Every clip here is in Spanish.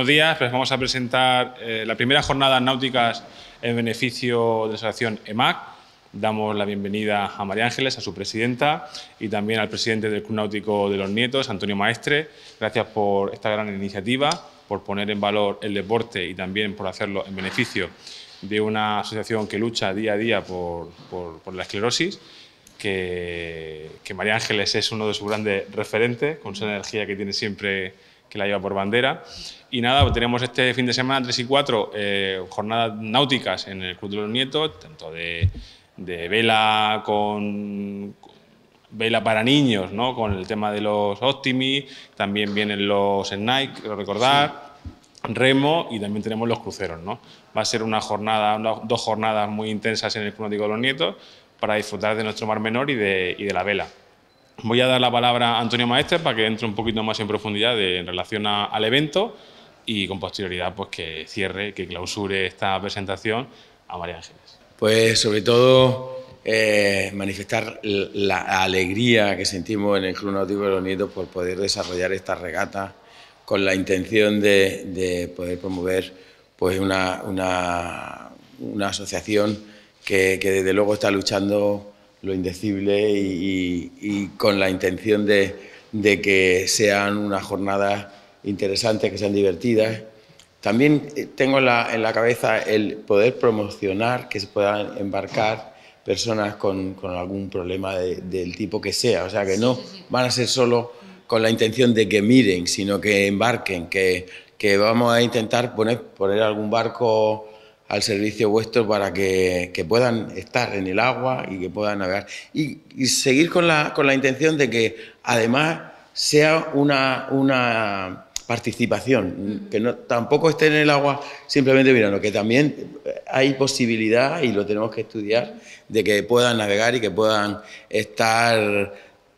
buenos días. Les pues vamos a presentar eh, la primera jornada náuticas en beneficio de la asociación EMAC. Damos la bienvenida a María Ángeles, a su presidenta, y también al presidente del Club Náutico de los Nietos, Antonio Maestre. Gracias por esta gran iniciativa, por poner en valor el deporte y también por hacerlo en beneficio de una asociación que lucha día a día por, la esclerosis. Que, María Ángeles es uno de sus grandes referentes, con su energía que tiene siempre que la lleva por bandera. Y nada, tenemos este fin de semana 3 y 4 eh, jornadas náuticas en el Club de los Nietos, tanto de, vela con, vela para niños, ¿no? con el tema de los Optimi, también vienen los Nike, recordar, remo y también tenemos los cruceros. ¿no? Va a ser una jornada, dos jornadas muy intensas en el Club de los Nietos para disfrutar de nuestro mar menor y de la vela. Voy a dar la palabra a Antonio Maestre para que entre un poquito más en profundidad en relación al evento y con posterioridad pues que cierre, que clausure esta presentación a María Ángeles. Pues sobre todo eh, manifestar la alegría que sentimos en el Club Nautico de los Unidos por poder desarrollar esta regata con la intención de, poder promover pues una, una, asociación que desde luego está luchando lo indecible y, con la intención de, que sean unas jornadas interesantes, que sean divertidas. También eh, tengo en la, cabeza el poder promocionar, que se puedan embarcar personas con, algún problema del tipo que sea. O sea, que no van a ser solo con la intención de que miren, sino que embarquen, que, vamos a intentar poner, poner algún barco al servicio vuestro para que, puedan estar en el agua y que puedan navegar. Y, seguir con la, intención de que además sea una, una participación, que no, tampoco esté en el agua simplemente mirando, que también hay posibilidad, y lo tenemos que estudiar, de que puedan navegar y que puedan estar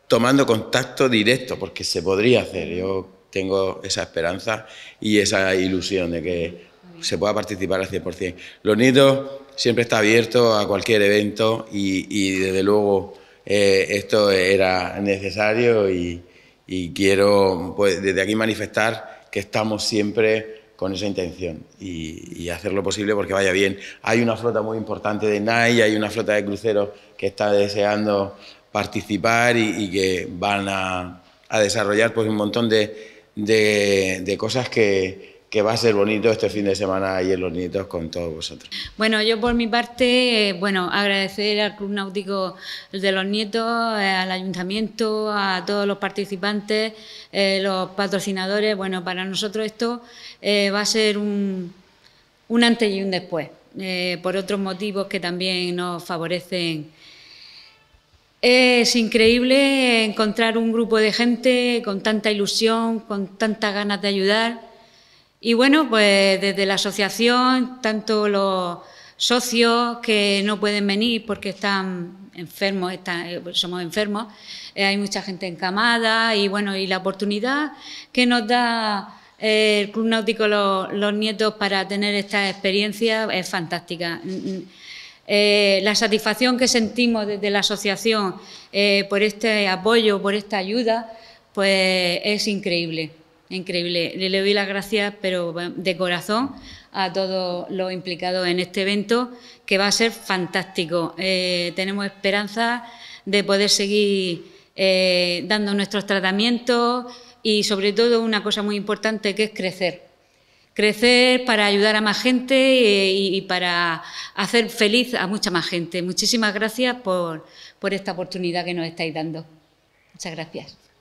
tomando contacto directo, porque se podría hacer. Yo tengo esa esperanza y esa ilusión de que se pueda participar al 100%. Los Nidos siempre está abierto a cualquier evento y, desde luego eh, esto era necesario y, y quiero pues, desde aquí manifestar que estamos siempre con esa intención y, y, hacer lo posible porque vaya bien. Hay una flota muy importante de NAI, hay una flota de cruceros que está deseando participar y, que van a, a desarrollar pues, un montón de, de cosas que, que va a ser bonito este fin de semana ahí en Los Nietos con todos vosotros. Bueno, yo por mi parte, eh, bueno, agradecer al Club Náutico de Los Nietos, eh, al Ayuntamiento, a todos los participantes, eh, los patrocinadores. Bueno, para nosotros esto va a ser un, antes y un después, por otros motivos que también nos favorecen. Es increíble encontrar un grupo de gente con tanta ilusión, con tantas ganas de ayudar y bueno, pues desde la asociación, tanto los socios que no pueden venir porque están enfermos, eh, pues somos enfermos, eh, hay mucha gente encamada y bueno, y la oportunidad que nos da eh, el Club Náutico los, Nietos para tener esta experiencia es fantástica. Mm, mm. la satisfacción que sentimos desde la asociación por este apoyo, por esta ayuda, pues es increíble increíble. Le, doy las gracias, pero de corazón, a todos los implicados en este evento, que va a ser fantástico. Eh, tenemos esperanza de poder seguir eh, dando nuestros tratamientos y, sobre todo, una cosa muy importante que es crecer. Crecer para ayudar a más gente eh, y, para hacer feliz a mucha más gente. Muchísimas gracias por esta oportunidad que nos estáis dando. Muchas gracias.